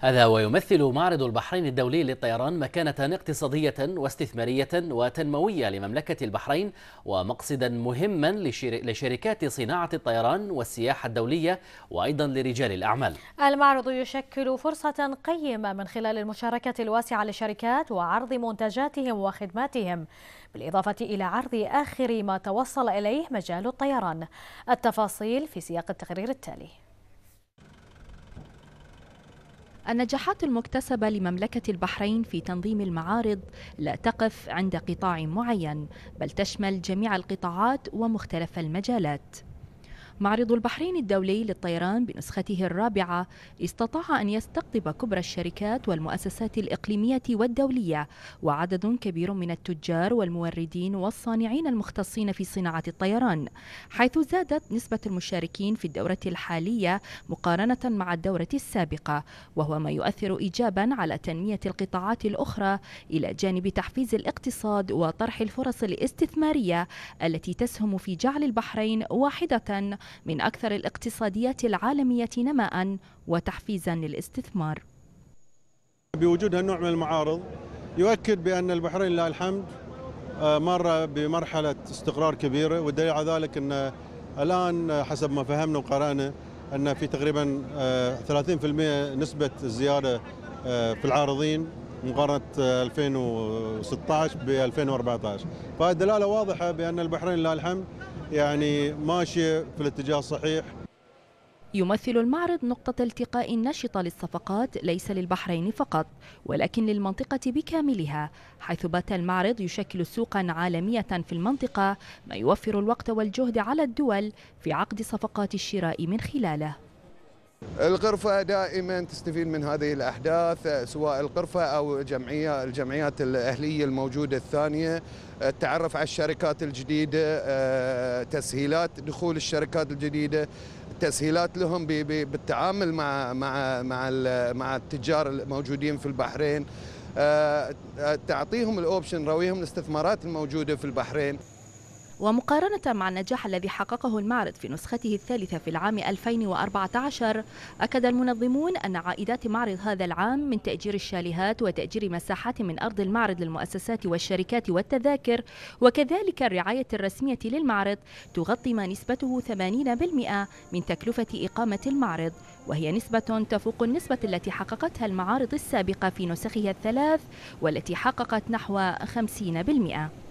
هذا ويمثل معرض البحرين الدولي للطيران مكانة اقتصادية واستثمارية وتنموية لمملكة البحرين ومقصدا مهما لشركات صناعة الطيران والسياحة الدولية وأيضا لرجال الأعمال المعرض يشكل فرصة قيمة من خلال المشاركة الواسعة للشركات وعرض منتجاتهم وخدماتهم بالإضافة إلى عرض آخر ما توصل إليه مجال الطيران التفاصيل في سياق التقرير التالي النجاحات المكتسبة لمملكة البحرين في تنظيم المعارض لا تقف عند قطاع معين بل تشمل جميع القطاعات ومختلف المجالات معرض البحرين الدولي للطيران بنسخته الرابعة استطاع أن يستقطب كبرى الشركات والمؤسسات الإقليمية والدولية وعدد كبير من التجار والموردين والصانعين المختصين في صناعة الطيران حيث زادت نسبة المشاركين في الدورة الحالية مقارنة مع الدورة السابقة وهو ما يؤثر إيجابا على تنمية القطاعات الأخرى إلى جانب تحفيز الاقتصاد وطرح الفرص الاستثمارية التي تسهم في جعل البحرين واحدة من أكثر الاقتصاديات العالمية نماء وتحفيزا للاستثمار بوجود هالنوع من المعارض يؤكد بأن البحرين لله الحمد آه، مر بمرحلة استقرار كبيرة والدليل على ذلك أن الآن حسب ما فهمنا وقرأنا أن في تقريبا 30% آه، نسبة الزيادة آه، في العارضين مقارنة 2016 ب 2014 فهذه دلالة واضحة بأن البحرين لله الحمد يعني ماشية في الاتجاه الصحيح يمثل المعرض نقطة التقاء نشطة للصفقات ليس للبحرين فقط ولكن للمنطقة بكاملها حيث بات المعرض يشكل سوقا عالمية في المنطقة ما يوفر الوقت والجهد على الدول في عقد صفقات الشراء من خلاله الغرفة دائما تستفيد من هذه الأحداث سواء الغرفة أو جمعية الجمعيات الأهلية الموجودة الثانية التعرف على الشركات الجديدة آه، تسهيلات دخول الشركات الجديدة تسهيلات لهم بالتعامل مع مع مع مع التجار الموجودين في البحرين آه، تعطيهم الاوبشن رويهم الاستثمارات الموجوده في البحرين ومقارنة مع النجاح الذي حققه المعرض في نسخته الثالثة في العام 2014 أكد المنظمون أن عائدات معرض هذا العام من تأجير الشاليهات وتأجير مساحات من أرض المعرض للمؤسسات والشركات والتذاكر وكذلك الرعاية الرسمية للمعرض تغطي ما نسبته 80% من تكلفة إقامة المعرض وهي نسبة تفوق النسبة التي حققتها المعارض السابقة في نسخها الثلاث والتي حققت نحو 50%